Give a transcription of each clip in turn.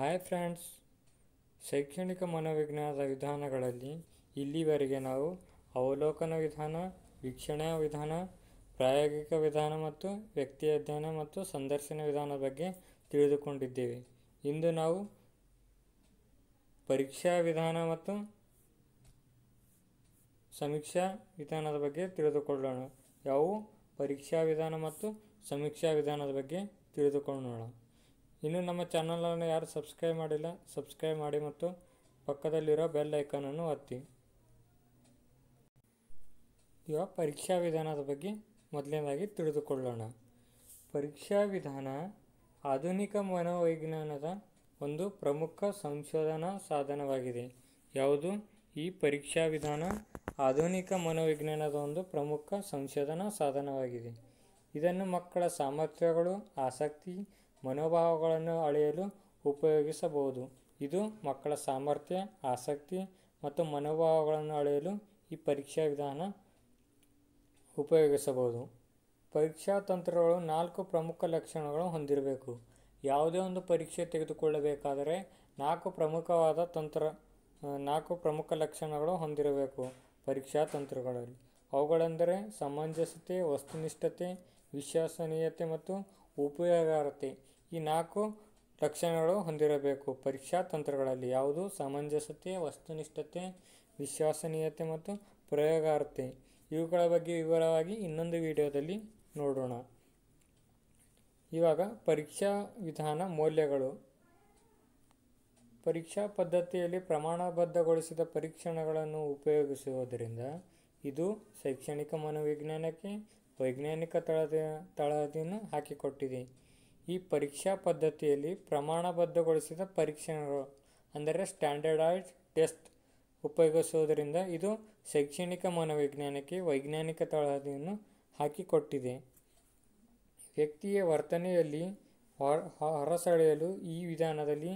hi friends ಶೈಕ್ಷಣಿಕ ಮನೋವಿಜ್ಞಾನದ ವಿಧಾನಗಳಲ್ಲಿ ಇಲ್ಲಿವರೆಗೆ ನಾವು ಅವಲೋಕನ ವಿಧಾನ ವೀಕ್ಷಣೆಯ ವಿಧಾನ ಪ್ರಾಯೋಗಿಕ ವಿಧಾನ ಮತ್ತು ವ್ಯಕ್ತಿ ಅಧ್ಯಯನ ಮತ್ತು ಸಂದರ್ಶನ ವಿಧಾನದ ಬಗ್ಗೆ ತಿಳಿದುಕೊಂಡಿದ್ದೇವೆ ಇಂದು ನಾವು ಪರೀಕ್ಷಾ ವಿಧಾನ ಮತ್ತು ಸಮೀಕ್ಷಾ ವಿಧಾನದ ಬಗ್ಗೆ ತಿಳಿದುಕೊಳ್ಳೋಣ ಯಾವುವು ಪರೀಕ್ಷಾ ವಿಧಾನ ಮತ್ತು ಸಮೀಕ್ಷಾ ವಿಧಾನದ ಬಗ್ಗೆ ತಿಳಿದುಕೊಳ್ಳೋಣ ಇನ್ನು ನಮ್ಮ ಚಾನಲನ್ನು ಯಾರು ಸಬ್ಸ್ಕ್ರೈಬ್ ಮಾಡಿಲ್ಲ ಸಬ್ಸ್ಕ್ರೈಬ್ ಮಾಡಿ ಮತ್ತು ಪಕ್ಕದಲ್ಲಿರೋ ಬೆಲ್ ಐಕಾನನ್ನು ಒತ್ತಿ ಈಗ ಪರೀಕ್ಷಾ ವಿಧಾನದ ಬಗ್ಗೆ ಮೊದಲನೇದಾಗಿ ತಿಳಿದುಕೊಳ್ಳೋಣ ಪರೀಕ್ಷಾ ವಿಧಾನ ಆಧುನಿಕ ಮನೋವಿಜ್ಞಾನದ ಒಂದು ಪ್ರಮುಖ ಸಂಶೋಧನಾ ಸಾಧನವಾಗಿದೆ ಯಾವುದು ಈ ಪರೀಕ್ಷಾ ವಿಧಾನ ಆಧುನಿಕ ಮನೋವಿಜ್ಞಾನದ ಒಂದು ಪ್ರಮುಖ ಸಂಶೋಧನಾ ಸಾಧನವಾಗಿದೆ ಇದನ್ನು ಮಕ್ಕಳ ಸಾಮರ್ಥ್ಯಗಳು ಆಸಕ್ತಿ ಮನೋಭಾವಗಳನ್ನು ಅಳೆಯಲು ಉಪಯೋಗಿಸಬಹುದು ಇದು ಮಕ್ಕಳ ಸಾಮರ್ಥ್ಯ ಆಸಕ್ತಿ ಮತ್ತು ಮನೋಭಾವಗಳನ್ನು ಅಳೆಯಲು ಈ ಪರೀಕ್ಷಾ ವಿಧಾನ ಉಪಯೋಗಿಸಬಹುದು ಪರೀಕ್ಷಾ ತಂತ್ರಗಳು ನಾಲ್ಕು ಪ್ರಮುಖ ಲಕ್ಷಣಗಳನ್ನು ಹೊಂದಿರಬೇಕು ಯಾವುದೇ ಒಂದು ಪರೀಕ್ಷೆ ತೆಗೆದುಕೊಳ್ಳಬೇಕಾದರೆ ನಾಲ್ಕು ಪ್ರಮುಖವಾದ ತಂತ್ರ ನಾಲ್ಕು ಪ್ರಮುಖ ಲಕ್ಷಣಗಳು ಹೊಂದಿರಬೇಕು ಪರೀಕ್ಷಾ ತಂತ್ರಗಳಲ್ಲಿ ಅವುಗಳೆಂದರೆ ಸಮಂಜಸತೆ ವಸ್ತುನಿಷ್ಠತೆ ವಿಶ್ವಾಸನೀಯತೆ ಮತ್ತು ಉಪಯೋಗಾರ್ಹತೆ ಈ ನಾಲ್ಕು ಲಕ್ಷಣಗಳು ಹೊಂದಿರಬೇಕು ಪರೀಕ್ಷಾ ತಂತ್ರಗಳಲ್ಲಿ ಯಾವುದು ಸಮಂಜಸತೆ ವಸ್ತುನಿಷ್ಠತೆ ವಿಶ್ವಾಸನೀಯತೆ ಮತ್ತು ಪ್ರಯೋಗಾರ್ಥೆ ಇವುಗಳ ಬಗ್ಗೆ ವಿವರವಾಗಿ ಇನ್ನೊಂದು ವಿಡಿಯೋದಲ್ಲಿ ನೋಡೋಣ ಇವಾಗ ಪರೀಕ್ಷಾ ವಿಧಾನ ಮೌಲ್ಯಗಳು ಪರೀಕ್ಷಾ ಪದ್ಧತಿಯಲ್ಲಿ ಪ್ರಮಾಣಬದ್ಧಗೊಳಿಸಿದ ಪರೀಕ್ಷಣಗಳನ್ನು ಉಪಯೋಗಿಸುವುದರಿಂದ ಇದು ಶೈಕ್ಷಣಿಕ ಮನೋವಿಜ್ಞಾನಕ್ಕೆ ವೈಜ್ಞಾನಿಕ ತಳದ ತಳಹದಿಯನ್ನು ಹಾಕಿಕೊಟ್ಟಿದೆ ಈ ಪರೀಕ್ಷಾ ಪದ್ಧತಿಯಲ್ಲಿ ಪ್ರಮಾಣಬದ್ಧಗೊಳಿಸಿದ ಪರೀಕ್ಷೆಗಳು ಅಂದರೆ ಸ್ಟ್ಯಾಂಡರ್ಡೈಸ್ಡ್ ಟೆಸ್ಟ್ ಉಪಯೋಗಿಸುವುದರಿಂದ ಇದು ಶೈಕ್ಷಣಿಕ ಮನೋವಿಜ್ಞಾನಕ್ಕೆ ವೈಜ್ಞಾನಿಕ ತಳಹದಿಯನ್ನು ಹಾಕಿಕೊಟ್ಟಿದೆ ವ್ಯಕ್ತಿಯ ವರ್ತನೆಯಲ್ಲಿ ಹೊರಸೆಳೆಯಲು ಈ ವಿಧಾನದಲ್ಲಿ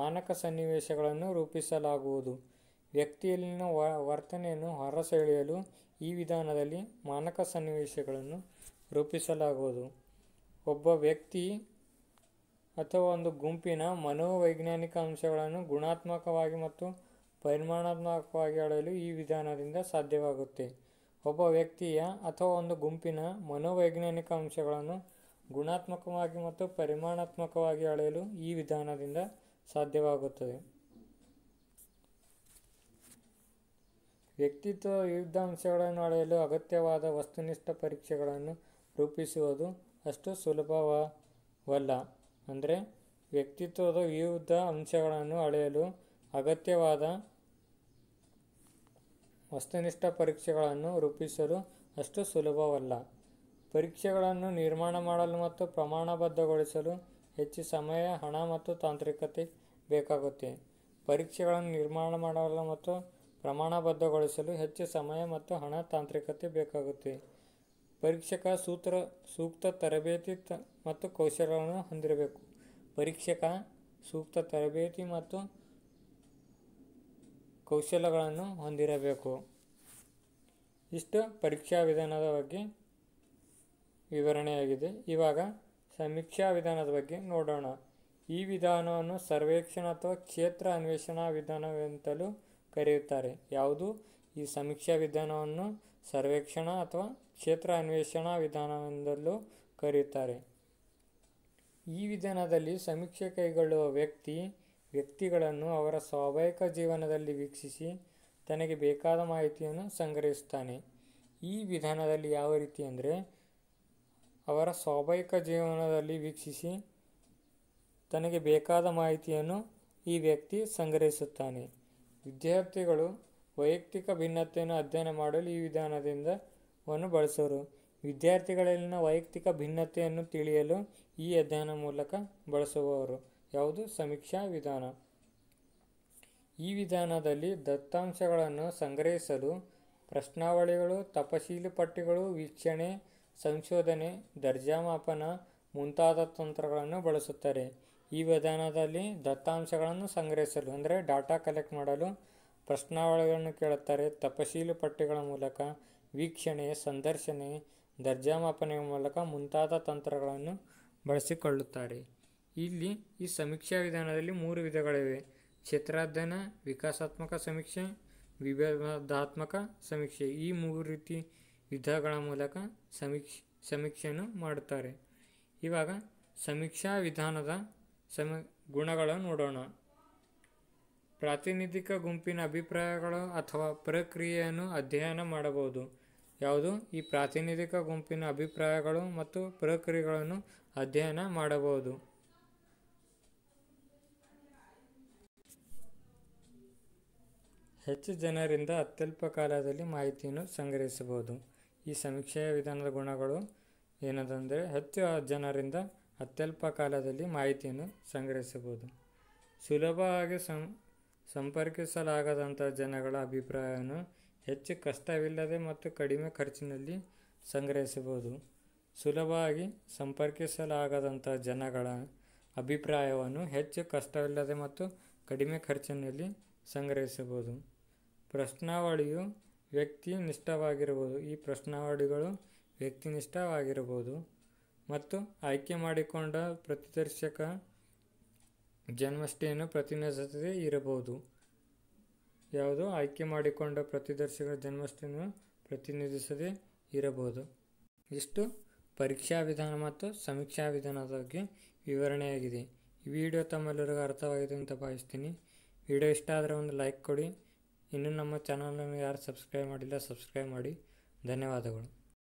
ಮಾನಕ ಸನ್ನಿವೇಶಗಳನ್ನು ರೂಪಿಸಲಾಗುವುದು ವ್ಯಕ್ತಿಯಲ್ಲಿನ ವರ್ತನೆಯನ್ನು ಹೊರಸೆಳೆಯಲು ಈ ವಿಧಾನದಲ್ಲಿ ಮಾನಕ ಸನ್ನಿವೇಶಗಳನ್ನು ರೂಪಿಸಲಾಗುವುದು ಒಬ್ಬ ವ್ಯಕ್ತಿ ಅಥವಾ ಒಂದು ಗುಂಪಿನ ಮನೋವೈಜ್ಞಾನಿಕ ಅಂಶಗಳನ್ನು ಗುಣಾತ್ಮಕವಾಗಿ ಮತ್ತು ಪರಿಮಾಣಾತ್ಮಕವಾಗಿ ಅಳೆಯಲು ಈ ವಿಧಾನದಿಂದ ಸಾಧ್ಯವಾಗುತ್ತೆ ಒಬ್ಬ ವ್ಯಕ್ತಿಯ ಅಥವಾ ಒಂದು ಗುಂಪಿನ ಮನೋವೈಜ್ಞಾನಿಕ ಅಂಶಗಳನ್ನು ಗುಣಾತ್ಮಕವಾಗಿ ಮತ್ತು ಪರಿಮಾಣಾತ್ಮಕವಾಗಿ ಅಳೆಯಲು ಈ ವಿಧಾನದಿಂದ ಸಾಧ್ಯವಾಗುತ್ತದೆ ವ್ಯಕ್ತಿತ್ವ ವಿವಿಧ ಅಂಶಗಳನ್ನು ಅಳೆಯಲು ಅಗತ್ಯವಾದ ವಸ್ತುನಿಷ್ಠ ಪರೀಕ್ಷೆಗಳನ್ನು ರೂಪಿಸುವುದು ಅಷ್ಟು ಸುಲಭವಲ್ಲ ಅಂದರೆ ವ್ಯಕ್ತಿತ್ವದ ವಿವಿಧ ಅಂಶಗಳನ್ನು ಅಳೆಯಲು ಅಗತ್ಯವಾದ ವಸ್ತುನಿಷ್ಠ ಪರೀಕ್ಷೆಗಳನ್ನು ರೂಪಿಸಲು ಅಷ್ಟು ಸುಲಭವಲ್ಲ ಪರೀಕ್ಷೆಗಳನ್ನು ನಿರ್ಮಾಣ ಮಾಡಲು ಮತ್ತು ಪ್ರಮಾಣಬದ್ಧಗೊಳಿಸಲು ಹೆಚ್ಚು ಸಮಯ ಹಣ ಮತ್ತು ತಾಂತ್ರಿಕತೆ ಬೇಕಾಗುತ್ತೆ ಪರೀಕ್ಷೆಗಳನ್ನು ನಿರ್ಮಾಣ ಮಾಡಲು ಮತ್ತು ಪ್ರಮಾಣಬದ್ಧಗೊಳಿಸಲು ಹೆಚ್ಚು ಸಮಯ ಮತ್ತು ಹಣ ತಾಂತ್ರಿಕತೆ ಬೇಕಾಗುತ್ತೆ ಪರೀಕ್ಷಕ ಸೂತ್ರ ಸೂಕ್ತ ತರಬೇತಿ ತ ಮತ್ತು ಕೌಶಲ್ಯಗಳನ್ನು ಹೊಂದಿರಬೇಕು ಪರೀಕ್ಷಕ ಸೂಕ್ತ ತರಬೇತಿ ಮತ್ತು ಕೌಶಲ್ಯಗಳನ್ನು ಹೊಂದಿರಬೇಕು ಇಷ್ಟು ಪರೀಕ್ಷಾ ವಿಧಾನದ ಬಗ್ಗೆ ವಿವರಣೆಯಾಗಿದೆ ಇವಾಗ ಸಮೀಕ್ಷಾ ವಿಧಾನದ ಬಗ್ಗೆ ನೋಡೋಣ ಈ ವಿಧಾನವನ್ನು ಸರ್ವೇಕ್ಷಣ ಅಥವಾ ಕ್ಷೇತ್ರ ಅನ್ವೇಷಣಾ ವಿಧಾನವೆಂತಲೂ ಕರೆಯುತ್ತಾರೆ ಯಾವುದು ಈ ಸಮೀಕ್ಷಾ ವಿಧಾನವನ್ನು ಸರ್ವೇಕ್ಷಣ ಅಥವಾ ಕ್ಷೇತ್ರ ಅನ್ವೇಷಣಾ ವಿಧಾನವೆಂದಲೂ ಕರೆಯುತ್ತಾರೆ ಈ ವಿಧಾನದಲ್ಲಿ ಸಮೀಕ್ಷೆ ಕೈಗೊಳ್ಳುವ ವ್ಯಕ್ತಿ ವ್ಯಕ್ತಿಗಳನ್ನು ಅವರ ಸ್ವಾಭಾವಿಕ ಜೀವನದಲ್ಲಿ ವೀಕ್ಷಿಸಿ ತನಗೆ ಬೇಕಾದ ಮಾಹಿತಿಯನ್ನು ಸಂಗ್ರಹಿಸುತ್ತಾನೆ ಈ ವಿಧಾನದಲ್ಲಿ ಯಾವ ರೀತಿ ಅಂದರೆ ಅವರ ಸ್ವಾಭಾವಿಕ ಜೀವನದಲ್ಲಿ ವೀಕ್ಷಿಸಿ ತನಗೆ ಬೇಕಾದ ಮಾಹಿತಿಯನ್ನು ಈ ವ್ಯಕ್ತಿ ಸಂಗ್ರಹಿಸುತ್ತಾನೆ ವಿದ್ಯಾರ್ಥಿಗಳು ವೈಯಕ್ತಿಕ ಭಿನ್ನತೆಯನ್ನು ಅಧ್ಯಯನ ಮಾಡಲು ಈ ವಿಧಾನದಿಂದ ವನ್ನು ಬಳಸೋರು ವಿದ್ಯಾರ್ಥಿಗಳಲ್ಲಿನ ವೈಯಕ್ತಿಕ ಭಿನ್ನತೆಯನ್ನು ತಿಳಿಯಲು ಈ ಅಧ್ಯಯನ ಮೂಲಕ ಬಳಸುವವರು ಯಾವುದು ಸಮೀಕ್ಷಾ ವಿಧಾನ ಈ ವಿಧಾನದಲ್ಲಿ ದತ್ತಾಂಶಗಳನ್ನು ಸಂಗ್ರಹಿಸಲು ಪ್ರಶ್ನಾವಳಿಗಳು ತಪಶೀಲು ಪಟ್ಟಿಗಳು ವೀಕ್ಷಣೆ ಸಂಶೋಧನೆ ದರ್ಜಾಮಾಪನ ಮುಂತಾದ ತಂತ್ರಗಳನ್ನು ಬಳಸುತ್ತಾರೆ ಈ ವಿಧಾನದಲ್ಲಿ ದತ್ತಾಂಶಗಳನ್ನು ಸಂಗ್ರಹಿಸಲು ಅಂದರೆ ಡಾಟಾ ಕಲೆಕ್ಟ್ ಮಾಡಲು ಪ್ರಶ್ನಾವಳಿಗಳನ್ನು ಕೇಳುತ್ತಾರೆ ತಪಶೀಲು ಪಟ್ಟಿಗಳ ಮೂಲಕ ವೀಕ್ಷಣೆ ಸಂದರ್ಶನೆ ದರ್ಜಾಮಾಪನೆ ಮೂಲಕ ಮುಂತಾದ ತಂತ್ರಗಳನ್ನು ಬಳಸಿಕೊಳ್ಳುತ್ತಾರೆ ಇಲ್ಲಿ ಈ ಸಮೀಕ್ಷಾ ವಿಧಾನದಲ್ಲಿ ಮೂರು ವಿಧಗಳಿವೆ ಕ್ಷೇತ್ರಾಧ್ಯಯನ ವಿಕಾಸಾತ್ಮಕ ಸಮೀಕ್ಷೆ ವಿವಾದಾತ್ಮಕ ಸಮೀಕ್ಷೆ ಈ ಮೂರು ರೀತಿ ವಿಧಗಳ ಮೂಲಕ ಸಮೀಕ್ಷೆ ಸಮೀಕ್ಷೆಯನ್ನು ಮಾಡುತ್ತಾರೆ ಇವಾಗ ಸಮೀಕ್ಷಾ ವಿಧಾನದ ಸಮ ಗುಣಗಳನ್ನು ನೋಡೋಣ ಪ್ರಾತಿನಿಧಿಕ ಗುಂಪಿನ ಅಭಿಪ್ರಾಯಗಳು ಅಥವಾ ಪ್ರಕ್ರಿಯೆಯನ್ನು ಅಧ್ಯಯನ ಮಾಡಬಹುದು ಯಾವುದು ಈ ಪ್ರಾತಿನಿಧಿಕ ಗುಂಪಿನ ಅಭಿಪ್ರಾಯಗಳು ಮತ್ತು ಪ್ರಕ್ರಿಯೆಗಳನ್ನು ಅಧ್ಯಯನ ಮಾಡಬಹುದು ಹೆಚ್ಚು ಜನರಿಂದ ಅತ್ಯಲ್ಪ ಕಾಲದಲ್ಲಿ ಮಾಹಿತಿಯನ್ನು ಸಂಗ್ರಹಿಸಬಹುದು ಈ ಸಮೀಕ್ಷೆಯ ವಿಧಾನದ ಗುಣಗಳು ಏನದಂದರೆ ಹೆಚ್ಚು ಜನರಿಂದ ಅತ್ಯಲ್ಪ ಕಾಲದಲ್ಲಿ ಮಾಹಿತಿಯನ್ನು ಸಂಗ್ರಹಿಸಬಹುದು ಸುಲಭವಾಗಿ ಸಂ ಸಂಪರ್ಕಿಸಲಾಗದಂಥ ಜನಗಳ ಅಭಿಪ್ರಾಯವನ್ನು ಹೆಚ್ಚು ಕಷ್ಟವಿಲ್ಲದೆ ಮತ್ತು ಕಡಿಮೆ ಖರ್ಚಿನಲ್ಲಿ ಸಂಗ್ರಹಿಸಬಹುದು ಸುಲಭವಾಗಿ ಸಂಪರ್ಕಿಸಲಾಗದಂಥ ಜನಗಳ ಅಭಿಪ್ರಾಯವನ್ನು ಹೆಚ್ಚು ಕಷ್ಟವಿಲ್ಲದೆ ಮತ್ತು ಕಡಿಮೆ ಖರ್ಚಿನಲ್ಲಿ ಸಂಗ್ರಹಿಸಬಹುದು ಪ್ರಶ್ನಾವಳಿಯು ವ್ಯಕ್ತಿನಿಷ್ಠವಾಗಿರಬಹುದು ಈ ಪ್ರಶ್ನಾವಳಿಗಳು ವ್ಯಕ್ತಿನಿಷ್ಠವಾಗಿರಬಹುದು ಮತ್ತು ಆಯ್ಕೆ ಮಾಡಿಕೊಂಡ ಪ್ರತಿದರ್ಶಕ ಜನ್ಮಷ್ಟಿಯನ್ನು ಪ್ರತಿನಿಧಿಸದೇ ಇರಬಹುದು ಯಾವುದು ಆಯ್ಕೆ ಮಾಡಿಕೊಂಡ ಪ್ರತಿದರ್ಶಿಗಳ ಜನ್ಮಸ್ಥಾನವನ್ನು ಪ್ರತಿನಿಧಿಸದೆ ಇರಬಹುದು ಇಷ್ಟು ಪರೀಕ್ಷಾ ವಿಧಾನ ಮತ್ತು ಸಮೀಕ್ಷಾ ವಿಧಾನದ ಬಗ್ಗೆ ವಿವರಣೆಯಾಗಿದೆ ಈ ವಿಡಿಯೋ ತಮ್ಮೆಲ್ಲರಿಗೂ ಅರ್ಥವಾಗಿದೆ ಅಂತ ಭಾವಿಸ್ತೀನಿ ವಿಡಿಯೋ ಇಷ್ಟ ಆದರೆ ಒಂದು ಲೈಕ್ ಕೊಡಿ ಇನ್ನೂ ನಮ್ಮ ಚಾನಲನ್ನು ಯಾರು ಸಬ್ಸ್ಕ್ರೈಬ್ ಮಾಡಿಲ್ಲ ಸಬ್ಸ್ಕ್ರೈಬ್ ಮಾಡಿ ಧನ್ಯವಾದಗಳು